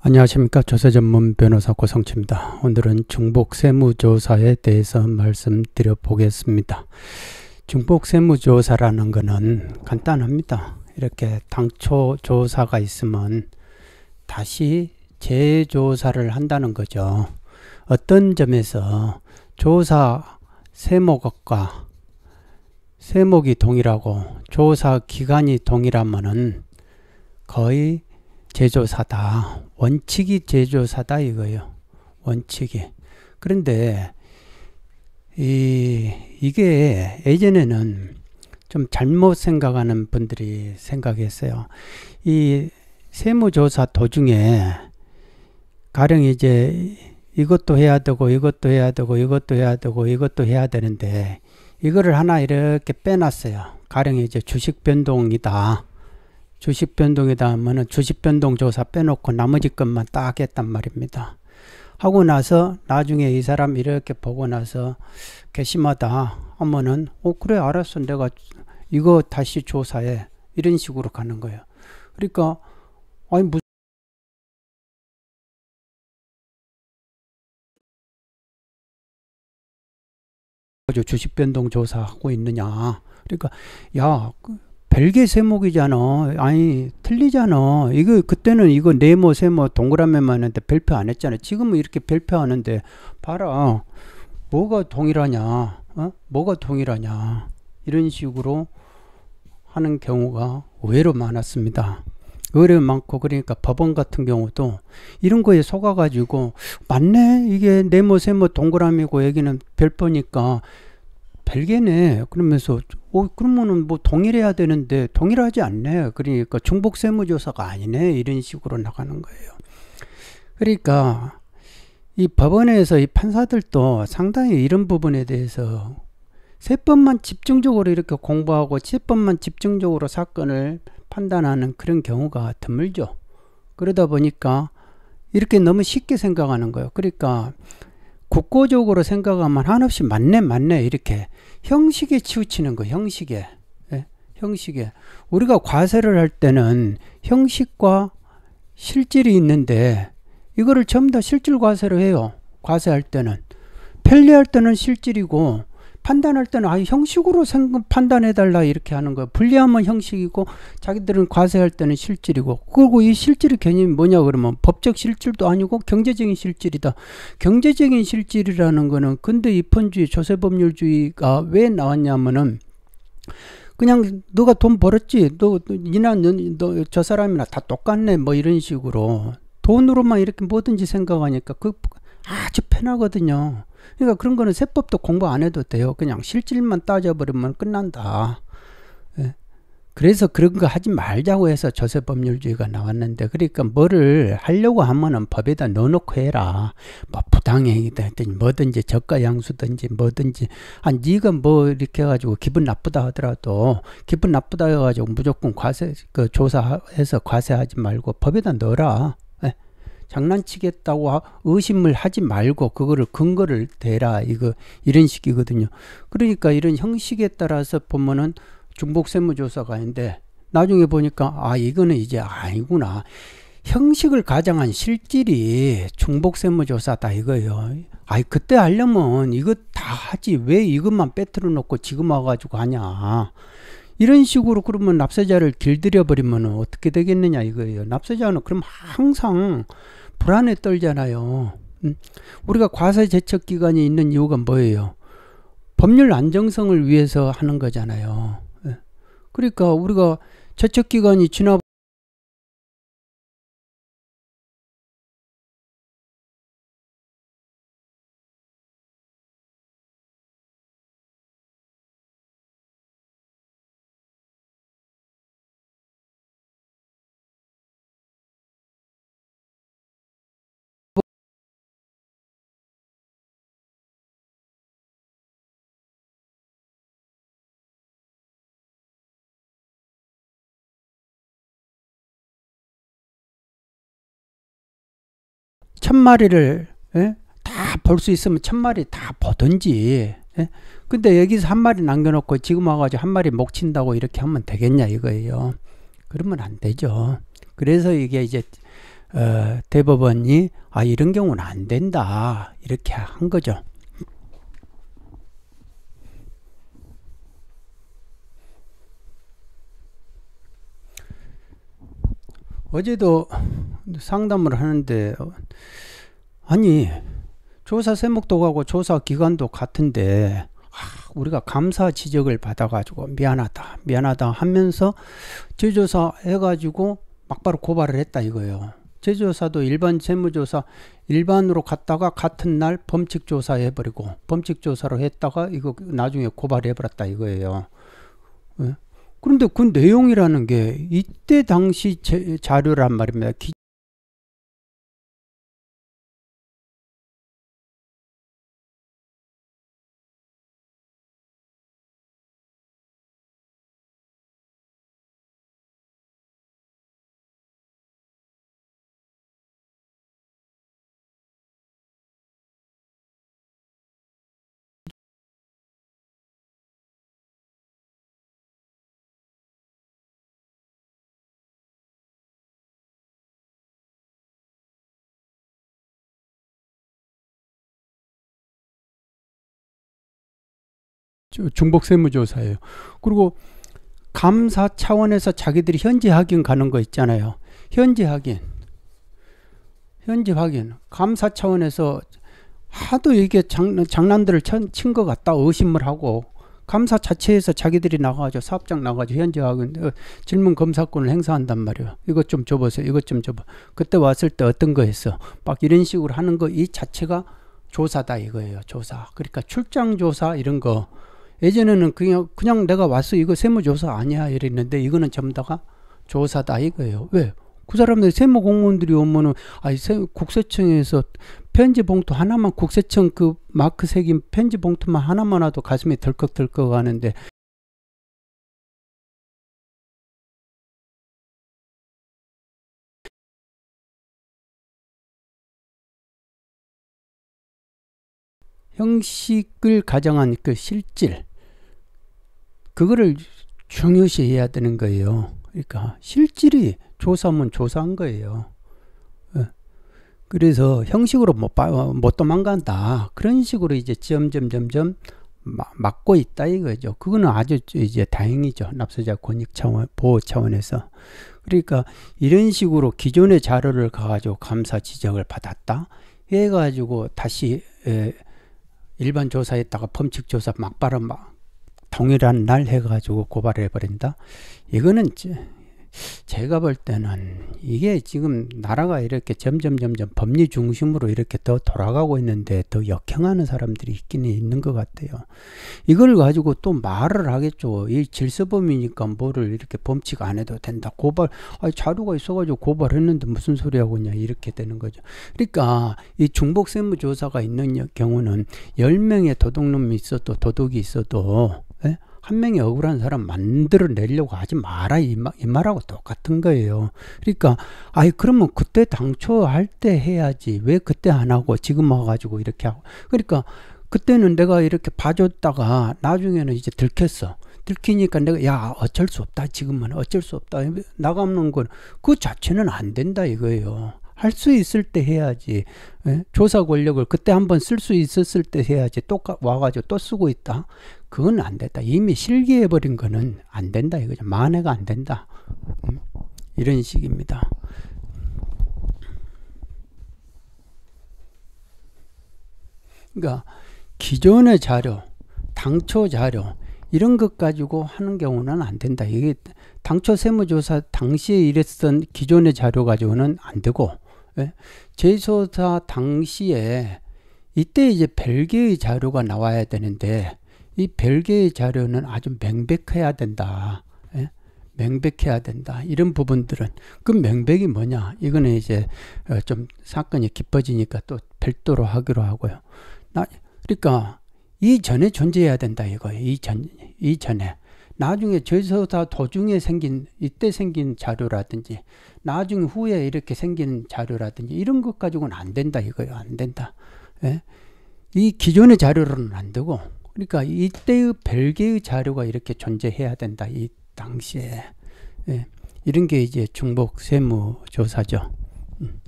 안녕하십니까 조세 전문 변호사 고성치입니다. 오늘은 중복 세무조사에 대해서 말씀드려 보겠습니다. 중복 세무조사라는 것은 간단합니다. 이렇게 당초 조사가 있으면 다시 재조사를 한다는 거죠. 어떤 점에서 조사 세목과 세목이 동일하고 조사 기간이 동일하면은 거의 제조사다. 원칙이 제조사다 이거예요. 원칙이. 그런데 이 이게 예전에는 좀 잘못 생각하는 분들이 생각했어요. 이 세무조사 도중에 가령 이제 이것도 해야 되고 이것도 해야 되고 이것도 해야 되고 이것도 해야 되는데 이거를 하나 이렇게 빼놨어요. 가령 이제 주식 변동이다. 주식 변동이다 하면은 주식 변동 조사 빼놓고 나머지 것만 딱 하겠단 말입니다. 하고 나서 나중에 이 사람 이렇게 보고 나서 괘씸하다 하면은 어 그래 알았어 내가 이거 다시 조사해 이런 식으로 가는 거예요. 그러니까 아니 무슨 주식 변동 조사하고 있느냐. 그러니까 야 그 별개 세목이잖아. 아니 틀리잖아. 이거 그때는 이거 네모 세모 동그라미만 했는데 별표 안 했잖아. 지금은 이렇게 별표 하는데 봐라. 뭐가 동일하냐? 어? 뭐가 동일하냐? 이런 식으로 하는 경우가 의외로 많았습니다. 의외로 많고 그러니까 법원 같은 경우도 이런 거에 속아가지고 맞네 이게 네모 세모 동그라미고 여기는 별표니까 별개네. 그러면서 어 그러면은 뭐 동일해야 되는데 동일하지 않네. 그러니까 중복 세무조사가 아니네. 이런 식으로 나가는 거예요. 그러니까 이 법원에서 이 판사들도 상당히 이런 부분에 대해서 세법만 집중적으로 이렇게 공부하고 세법만 집중적으로 사건을 판단하는 그런 경우가 드물죠. 그러다 보니까 이렇게 너무 쉽게 생각하는 거예요. 그러니까 국고적으로 생각하면 한없이 맞네 맞네 이렇게 형식에 치우치는 거 형식에 예? 형식에 우리가 과세를 할 때는 형식과 실질이 있는데 이거를 전부 다 실질 과세를 해요 과세할 때는 편리할 때는 실질이고 판단할 때는 아 형식으로 생각 판단해달라 이렇게 하는 거예요. 불리하면 형식이고 자기들은 과세할 때는 실질이고 그리고 이 실질의 개념이 뭐냐 그러면 법적 실질도 아니고 경제적인 실질이다. 경제적인 실질이라는 거는 근대 입헌주의 조세법률주의가 왜 나왔냐면은 그냥 너가 돈 벌었지 너 니나 너저 사람이나 다 똑같네 뭐 이런 식으로 돈으로만 이렇게 뭐든지 생각하니까 그 아주 편하거든요. 그러니까 그런 거는 세법도 공부 안 해도 돼요. 그냥 실질만 따져버리면 끝난다. 예. 그래서 그런 거 하지 말자고 해서 저세법률주의가 나왔는데 그러니까 뭐를 하려고 하면은 법에다 넣어놓고 해라 뭐 부당행위다 했더니 뭐든지 저가양수든지 뭐든지 아니가뭐 이렇게 해가지고 기분 나쁘다 하더라도 기분 나쁘다 해가지고 무조건 과세 그 조사해서 과세하지 말고 법에다 넣어라 장난치겠다고 의심을 하지 말고 그거를 근거를 대라 이거 이런 식이거든요. 그러니까 이런 형식에 따라서 보면은 중복 세무조사가 있는데 나중에 보니까 아 이거는 이제 아니구나. 형식을 가장한 실질이 중복 세무조사다 이거예요. 아이 그때 하려면 이거 다 하지 왜 이것만 빼뜨려 놓고 지금 와가지고 하냐. 이런 식으로 그러면 납세자를 길들여 버리면 어떻게 되겠느냐 이거예요. 납세자는 그럼 항상 불안에 떨잖아요. 음? 우리가 과세 제척 기간이 있는 이유가 뭐예요? 법률 안정성을 위해서 하는 거잖아요. 예. 그러니까 우리가 제척 기간이 지나 천 마리를 예? 다볼 수 있으면 천 마리 다 보든지. 예? 근데 여기서 한 마리 남겨놓고 지금 와가지고 한 마리 목 친다고 이렇게 하면 되겠냐 이거예요. 그러면 안 되죠. 그래서 이게 이제 어, 대법원이 아 이런 경우는 안 된다 이렇게 한 거죠. 어제도 상담을 하는데 아니 조사 세목도가고 조사 기간도 같은데 아, 우리가 감사 지적을 받아가지고 미안하다 미안하다 하면서 재조사 해가지고 막바로 고발을 했다 이거예요. 재조사도 일반 재무조사 일반으로 갔다가 같은 날 범칙조사 해버리고 범칙조사로 했다가 이거 나중에 고발해버렸다 이거예요. 예? 그런데 그 내용이라는 게 이때 당시 자료란 말입니다. 중복 세무조사예요. 그리고 감사 차원에서 자기들이 현지 확인 가는 거 있잖아요. 현지 확인. 현지 확인. 감사 차원에서 하도 이게 장, 장난들을 친 것 같다 의심을 하고 감사 자체에서 자기들이 나가가지고 사업장 나가가지고 현지 확인 어, 질문 검사권을 행사한단 말이에요. 이것 좀 줘보세요. 이것 좀 줘봐. 그때 왔을 때 어떤 거 했어? 막 이런 식으로 하는 거 이 자체가 조사다 이거예요. 조사. 그러니까 출장 조사 이런 거 예전에는 그냥 그냥 내가 왔어 이거 세무조사 아니야 이랬는데 이거는 전부 다가 조사다 이거예요. 왜? 그 사람들 세무 공무원들이 오면은 아이 국세청에서 편지 봉투 하나만 국세청 그 마크 색인 편지 봉투만 하나만 와도 가슴이 덜컥덜컥 하는데 형식을 가정한 그 실질 그거를 중요시 해야 되는 거예요. 그러니까 실질이 조사면 조사한 거예요. 예. 그래서 형식으로 못, 뭐 못 뭐 도망간다. 그런 식으로 이제 점점, 점점 막고 있다 이거죠. 그거는 아주 이제 다행이죠. 납세자 권익 차원, 보호 차원에서. 그러니까 이런 식으로 기존의 자료를 가지고 감사 지적을 받았다. 해가지고 다시 예, 일반 조사했다가 범칙 조사 막바로 막 동일한 날 해가지고 고발해 을 버린다. 이거는 제가 볼 때는 이게 지금 나라가 이렇게 점점 점점 법리 중심으로 이렇게 더 돌아가고 있는데 더 역행하는 사람들이 있기는 있는 것 같아요. 이걸 가지고 또 말을 하겠죠. 이 질서범이니까 뭐를 이렇게 범칙 안 해도 된다. 고발, 아 자료가 있어가지고 고발했는데 무슨 소리 하고 있냐 이렇게 되는 거죠. 그러니까 이 중복 세무조사가 있는 경우는 1 0명의 도둑놈이 있어도 도둑이 있어도 예? 한 명이 억울한 사람 만들어내려고 하지 마라 이, 말, 이 말하고 똑같은 거예요. 그러니까 아이 그러면 그때 당초 할 때 해야지 왜 그때 안 하고 지금 와가지고 이렇게 하고 그러니까 그때는 내가 이렇게 봐줬다가 나중에는 이제 들켰어. 들키니까 내가 야 어쩔 수 없다 지금은 어쩔 수 없다 나가는 건 그 자체는 안 된다 이거예요. 할 수 있을 때 해야지 예? 조사 권력을 그때 한 번 쓸 수 있었을 때 해야지 똑같 와가지고 또 쓰고 있다 그건 안 됐다. 이미 실기해버린 거는 안 된다 이거죠. 만회가 안 된다. 음? 이런 식입니다. 그러니까 기존의 자료, 당초 자료 이런 것 가지고 하는 경우는 안 된다. 이게 당초 세무조사 당시에 이랬던 기존의 자료 가지고는 안 되고 예? 재조사 당시에 이때 이제 별개의 자료가 나와야 되는데 이 별개의 자료는 아주 명백해야 된다. 예? 명백해야 된다. 이런 부분들은 그 명백이 뭐냐? 이거는 이제 어, 좀 사건이 깊어지니까 또 별도로 하기로 하고요. 나 그러니까 이전에 존재해야 된다 이거예요. 이전 이전에 나중에 저서다 도중에 생긴 이때 생긴 자료라든지 나중 후에 이렇게 생긴 자료라든지 이런 것 가지고는 안 된다 이거예요. 안 된다. 예? 이 기존의 자료로는 안 되고 그러니까 이때의 별개의 자료가 이렇게 존재해야 된다. 이 당시에. 예. 이런 게 이제 중복 세무조사죠. 음.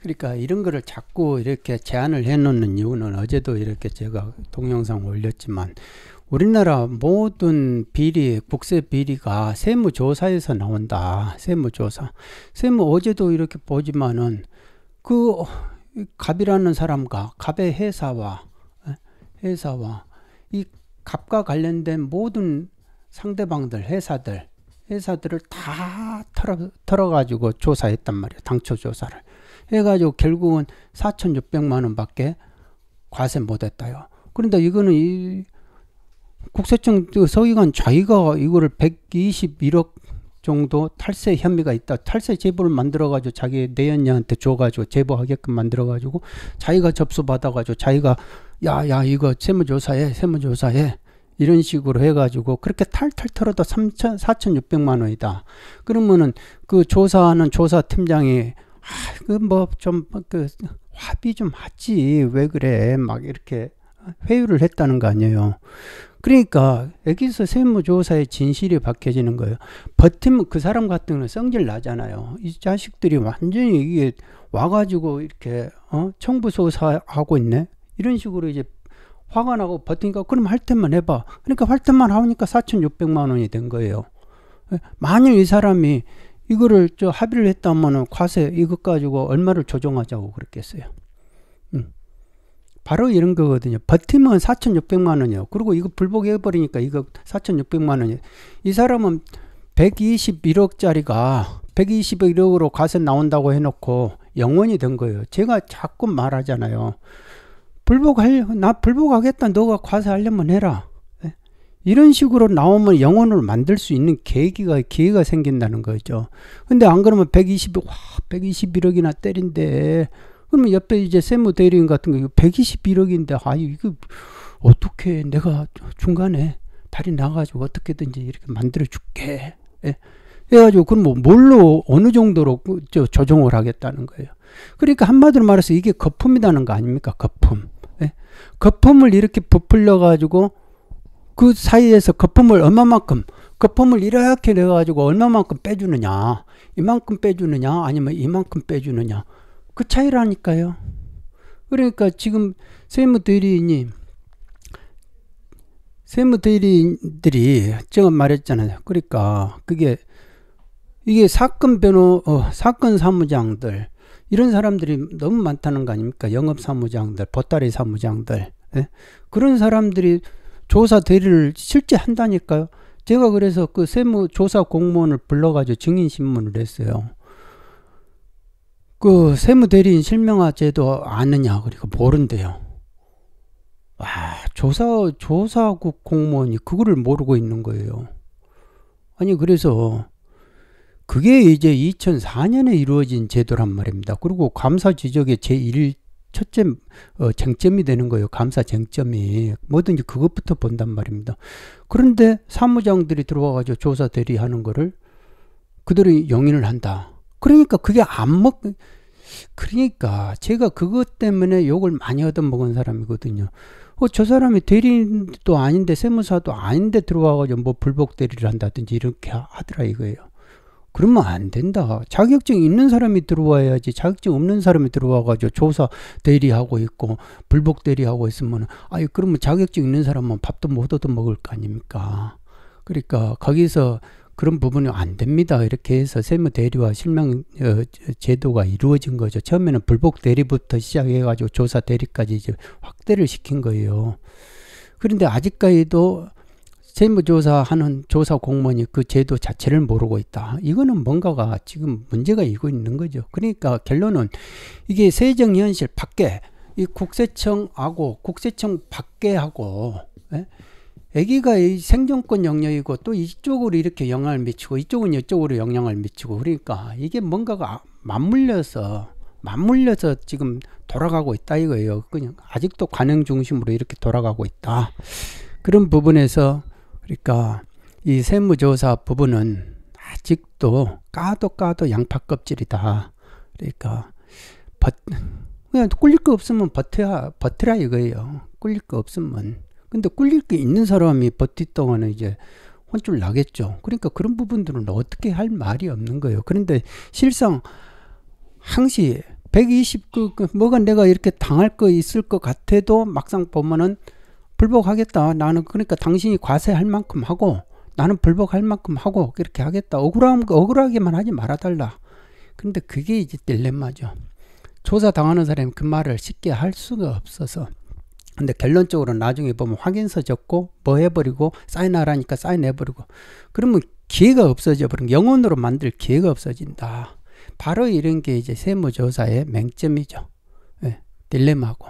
그러니까 이런 거를 자꾸 이렇게 제안을 해놓는 이유는 어제도 이렇게 제가 동영상 올렸지만 우리나라 모든 비리, 국세 비리가 세무조사에서 나온다. 세무조사. 세무 어제도 이렇게 보지만은 그 갑이라는 사람과 갑의 회사와 예, 회사와 이 갑과 관련된 모든 상대방들 회사들 회사들을 다 털어, 털어가지고 조사했단 말이에요. 당초 조사를. 해가지고 결국은 4,600만 원밖에 과세 못했다요. 그런데 이거는 이 국세청 그 서기관 자기가 이거를 121억 정도 탈세 혐의가 있다. 탈세 제보를 만들어가지고 자기 내연녀한테 줘가지고 제보하게끔 만들어가지고 자기가 접수받아가지고 자기가 야, 야, 이거 세무조사해, 세무조사해. 이런 식으로 해가지고 그렇게 탈탈 털어도 3천, 4,600만 원이다. 그러면은 그 조사하는 조사팀장이 아, 그뭐 좀 그 합의 뭐 그 좀 하지. 왜 그래. 막 이렇게 회유를 했다는 거 아니에요. 그러니까 여기서 세무조사의 진실이 밝혀지는 거예요. 버티면 그 사람 같은 경우는 성질 나잖아요. 이 자식들이 완전히 이게 와가지고 이렇게 어? 청부소사하고 있네. 이런 식으로 이제 화가 나고 버티니까 그럼 할 때만 해봐. 그러니까 할 때만 하니까 4,600만 원이 된 거예요. 예, 만일이 사람이 이거를 저 합의를 했다면 과세 이것 가지고 얼마를 조정하자고 그랬겠어요. 바로 이런 거거든요. 버티면 4,600만 원이요. 그리고 이거 불복해버리니까 이거 4,600만 원이요. 이 사람은 121억짜리가 121억으로 가서 나온다고 해놓고 영원히된 거예요. 제가 자꾸 말하잖아요. 불복할, 나 불복하겠다. 너가 과세하려면 해라. 예? 이런 식으로 나오면 영혼을 만들 수 있는 계기가, 기회가 생긴다는 거죠. 근데 안 그러면 120, 와, 121억이나 때린데, 그러면 옆에 이제 세무 대리인 같은 거 121억인데 아 이거 어떻게 내가 중간에 다리 나가지고 어떻게든지 이렇게 만들어 줄게. 예. 그래가지고 그럼 뭐 뭘로 어느 정도로 그 저 조정을 하겠다는 거예요. 그러니까 한마디로 말해서 이게 거품이라는 거 아닙니까? 거품. 예? 거품을 이렇게 부풀려 가지고 그 사이에서 거품을 얼마만큼 거품을 이렇게 내가지고 얼마만큼 빼주느냐 이만큼 빼주느냐 아니면 이만큼 빼주느냐 그 차이라니까요. 그러니까 지금 세무 대리인이 세무 대리인들이 지금 말했잖아요. 그러니까 그게 이게 사건 변호 어, 사건 사무장들 이런 사람들이 너무 많다는 거 아닙니까? 영업 사무장들, 보따리 사무장들 예? 그런 사람들이 조사 대리를 실제 한다니까요. 제가 그래서 그 세무 조사 공무원을 불러가지고 증인 신문을 했어요. 그 세무대리인 실명화제도 아느냐 그러니까 모른대요. 와 아, 조사 조사국 공무원이 그거를 모르고 있는 거예요. 아니 그래서 그게 이제 2004년에 이루어진 제도란 말입니다. 그리고 감사 지적의 제1 첫째 어, 쟁점이 되는 거예요. 감사 쟁점이 뭐든지 그것부터 본단 말입니다. 그런데 사무장들이 들어와가지고 조사 대리하는 거를 그들이 용인을 한다. 그러니까 그게 안 먹, 그러니까 제가 그것 때문에 욕을 많이 얻어먹은 사람이거든요. 어, 저 사람이 대리인도 아닌데 세무사도 아닌데 들어와가지고 뭐 불복 대리를 한다든지 이렇게 하더라 이거예요. 그러면 안 된다. 자격증 있는 사람이 들어와야지 자격증 없는 사람이 들어와가지고 조사 대리하고 있고 불복 대리하고 있으면 아유 그러면 자격증 있는 사람은 밥도 못 얻어 먹을 거 아닙니까? 그러니까 거기서 그런 부분이 안 됩니다. 이렇게 해서 세무 대리와 실명 어, 제도가 이루어진 거죠. 처음에는 불복 대리부터 시작해 가지고 조사 대리까지 이제 확대를 시킨 거예요. 그런데 아직까지도 세무조사하는 조사 공무원이 그 제도 자체를 모르고 있다. 이거는 뭔가가 지금 문제가 있고 있는 거죠. 그러니까 결론은 이게 세정현실 밖에 이 국세청하고 국세청 밖에 하고 예? 아기가 이 생존권 영역이고 또 이쪽으로 이렇게 영향을 미치고 이쪽은 이쪽으로 영향을 미치고 그러니까 이게 뭔가가 맞물려서 맞물려서 지금 돌아가고 있다 이거예요. 그냥 아직도 관행 중심으로 이렇게 돌아가고 있다. 그런 부분에서 그러니까 이 세무조사 부분은 아직도 까도 까도 양파 껍질이다. 그러니까 버, 그냥 꿀릴 거 없으면 버텨 버텨라 이거예요. 꿀릴 거 없으면 근데 꿀릴 게 있는 사람이 버티 동안에 이제 혼쭐 나겠죠. 그러니까 그런 부분들은 어떻게 할 말이 없는 거예요. 그런데 실상 항시 120그 그, 뭐가 내가 이렇게 당할 거 있을 것 같아도 막상 보면은 불복하겠다. 나는 그러니까 당신이 과세할 만큼 하고 나는 불복할 만큼 하고 그렇게 하겠다. 억울함 억울하게만 하지 말아 달라. 근데 그게 이제 딜레마죠. 조사 당하는 사람이 그 말을 쉽게 할 수가 없어서 근데 결론적으로 나중에 보면 확인서 적고 뭐 해버리고 사인하라니까 사인해버리고 그러면 기회가 없어져 버린 영혼으로 만들 기회가 없어진다. 바로 이런 게 이제 세무조사의 맹점이죠. 예, 딜레마고.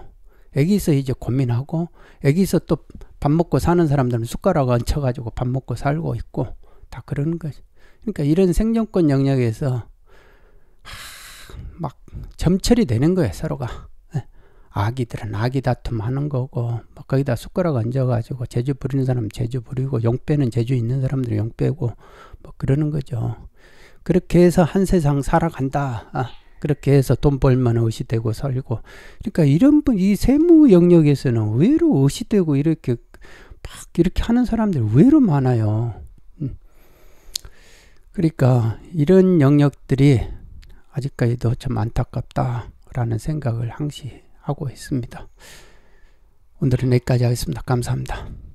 여기서 이제 고민하고 여기서 또 밥 먹고 사는 사람들은 숟가락 얹혀가지고 밥 먹고 살고 있고 다 그러는 거죠. 그러니까 이런 생존권 영역에서 하, 막 점철이 되는 거예요 서로가. 아기들은 아기 다툼하는 거고 막 뭐 거기다 숟가락 얹어가지고 제주 부리는 사람 제주 부리고 용 빼는 제주 있는 사람들은 용 빼고 뭐 그러는 거죠. 그렇게 해서 한 세상 살아간다. 아, 그렇게 해서 돈 벌면 의시되고 살고 그러니까 이런 분이 세무 영역에서는 의외로 의시되고 이렇게 막 이렇게 하는 사람들 의외로 많아요. 음. 그러니까 이런 영역들이 아직까지도 참 안타깝다라는 생각을 항시 하고 있습니다. 오늘은 여기까지 하겠습니다. 감사합니다.